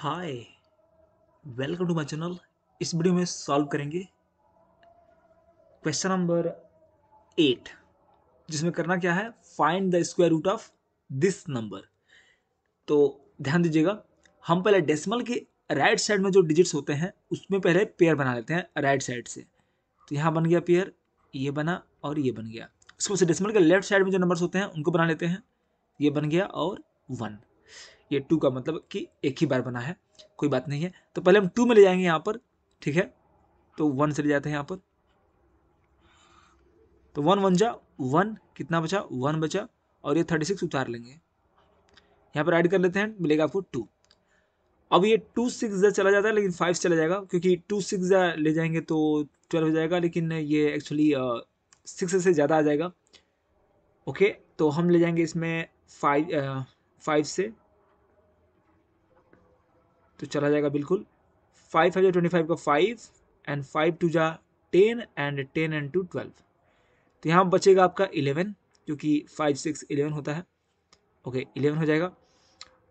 hi welcome to my channel इस video में solve करेंगे क्वेश्चन नंबर एट जिसमें करना क्या है find the square root of this number तो ध्यान दीजिएगा हम पहले डेसिमल के राइट साइड में जो डिजिट्स होते हैं उसमें पहले पेयर बना लेते हैं राइट साइड से तो यहाँ बन गया पेयर ये बना और ये बन गया उसके बाद डेसिमल के लेफ्ट साइड में जो नंबर्स होते हैं उनको बना लेते हैं ये बन गया और वन ये टू का मतलब कि एक ही बार बना है कोई बात नहीं है तो पहले हम टू में ले जाएंगे यहाँ पर ठीक है तो वन से ले जाते हैं यहाँ पर तो वन वन जा वन कितना बचा वन बचा और ये थर्टी सिक्स उतार लेंगे यहाँ पर ऐड कर लेते हैं मिलेगा आपको टू अब ये टू सिक्स जा चला जाता है लेकिन फाइव चला जाएगा क्योंकि टू सिक्स जा ले जाएंगे तो ट्वेल्व हो जाएगा लेकिन ये एक्चुअली सिक्स से ज़्यादा आ जाएगा ओके तो हम ले जाएंगे इसमें फाइव फाइव से तो चला जाएगा बिल्कुल फाइव फाइव ट्वेंटी फाइव का फाइव एंड फाइव टू जा ten and ten and two twelve तो यहाँ बचेगा आपका इलेवन जो कि फाइव सिक्स इलेवन होता है ओके इलेवन हो जाएगा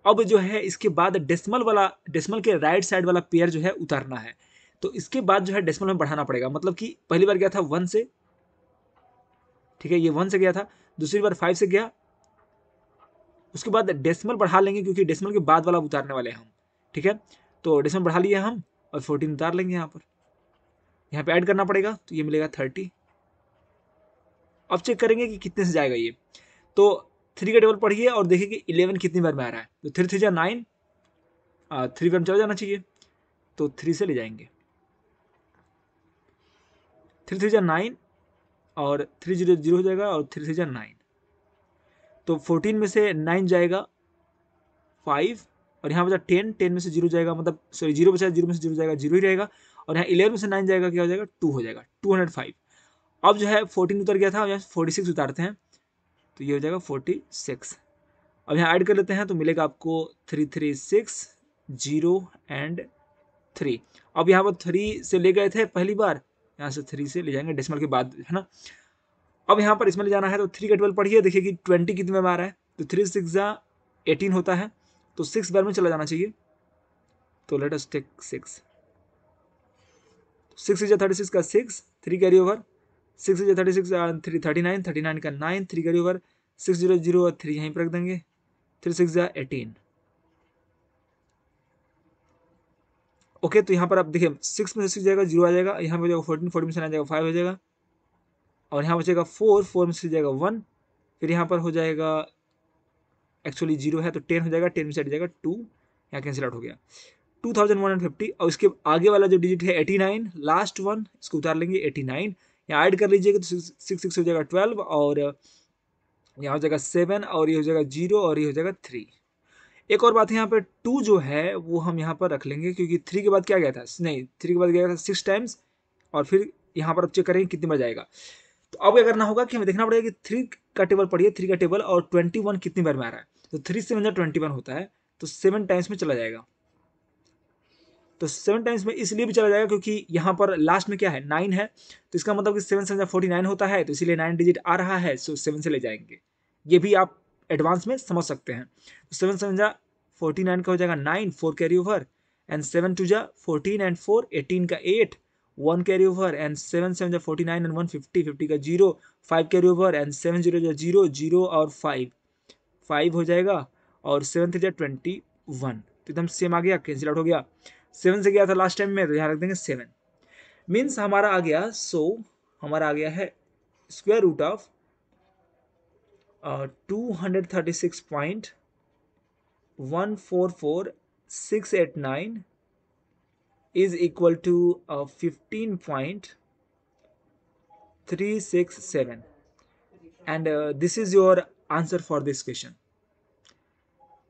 अब जो है इसके बाद डेसिमल वाला डेसिमल के राइट साइड वाला पेयर जो है उतारना है तो इसके बाद जो है डेसिमल में बढ़ाना पड़ेगा मतलब कि पहली बार गया था वन से ठीक है ये वन से गया था दूसरी बार फाइव से गया उसके बाद डेसिमल बढ़ा लेंगे क्योंकि डेसिमल के बाद वाला उतारने वाले हैं हम ठीक है तो डिसम बढ़ा लिया हम और फोर्टीन उतार लेंगे यहाँ पर यहाँ पे ऐड करना पड़ेगा तो ये मिलेगा थर्टी अब चेक करेंगे कि कितने से जाएगा ये तो थ्री का टेबल पढ़िए और देखिए कि इलेवन कितनी बार में आ रहा है तो थ्री थ्री जा नाइन थ्री पर चला जाना चाहिए तो थ्री से ले जाएंगे थ्री थ्री जा नाइन और थ्री जीरो जीरो हो जाएगा और थ्री थ्री जा नाइन तो फोर्टीन में से नाइन जाएगा फाइव और यहाँ बचा टेन टेन में से जीरो जाएगा मतलब सॉरी जीरो बचा जीरो में से जीरो जाएगा जीरो ही रहेगा और यहाँ इलेवन में से नाइन जाएगा क्या हो जाएगा टू हो जाएगा टू हंड्रेड फाइव अब जो है फोर्टीन उतर गया था और यहाँ फोर्टी सिक्स उतारते हैं तो ये हो जाएगा फोर्टी सिक्स अब यहाँ ऐड कर लेते हैं तो मिलेगा आपको three three six zero and three अब यहाँ पर थ्री से ले गए थे पहली बार यहाँ से थ्री से ले जाएंगे डेसिमल के बाद है ना अब यहाँ पर इसमें ले जाना है तो थ्री का ट्वेल्व पढ़िए देखिए कि ट्वेंटी कितने में आ रहा है तो थ्री सिक्स एटीन होता है तो सिक्स बार में चला जाना चाहिए तो let us take six six is thirty six का six three carry over six is thirty six three thirty nine thirty nine का nine three carry over six zero zero और थ्री यहीं पर रख देंगे थ्री सिक्स या eighteen okay तो यहाँ पर आप देखिए सिक्स में से सिक्स जाएगा जीरो आ जाएगा यहाँ पर जाएगा फोर्टीन फोर्टीन में से आ जाएगा फाइव हो जाएगा और यहाँ बचेगा फोर फोर में से जाएगा वन फिर यहाँ पर हो जाएगा एक्चुअली जीरो है तो टेन हो जाएगा टेन में से हट जाएगा टू यहाँ कैंसिल आउट हो गया two thousand one hundred fifty और उसके आगे वाला जो डिजिट है एटी नाइन लास्ट वन इसको उतार लेंगे एटी नाइन यहाँ ऐड कर लीजिएगा तो सिक्स सिक्स हो जाएगा ट्वेल्व और यहाँ हो जाएगा सेवन और ये हो जाएगा जीरो और ये हो जाएगा थ्री एक और बात है यहाँ पर टू जो है वो हम यहाँ पर रख लेंगे क्योंकि थ्री के बाद क्या गया था नहीं थ्री के बाद गया था सिक्स टाइम्स और फिर यहाँ पर आप चेक करेंगे कितनी बार जाएगा तो अब क्या करना होगा कि हमें देखना पड़ेगा कि थ्री का टेबल पढ़िए थ्री का टेबल और ट्वेंटी वन कितनी बार में आ रहा है तो थ्री सेवन जो ट्वेंटी वन होता है तो सेवन टाइम्स में चला जाएगा तो सेवन टाइम्स में इसलिए भी चला जाएगा क्योंकि यहाँ पर लास्ट में क्या है नाइन है तो इसका मतलब कि सेवन सेवन फोर्टी नाइन होता है तो इसीलिए नाइन डिजिट आ रहा है सो सेवन से ले जाएंगे ये भी आप एडवांस में समझ सकते हैं तो सेवन सेवन जा फोर्टी नाइन का हो जाएगा nine four carry over and seven two जा फोर्टीन एंड फोर एटीन का eight one carry over and seven seven जा forty nine and one fifty fifty का zero five carry over and seven zero जा zero zero और five five हो जाएगा और seven three twenty one तो एकदम सेम आ गया कैंसिल आउट हो गया सेवन से गया था लास्ट टाइम में तो यहाँ रख देंगे सेवन मीन्स हमारा आ गया सो so, हमारा आ गया है square root of two hundred thirty six point one four four six eight nine is equal to fifteen point three six seven and this is your answer for this question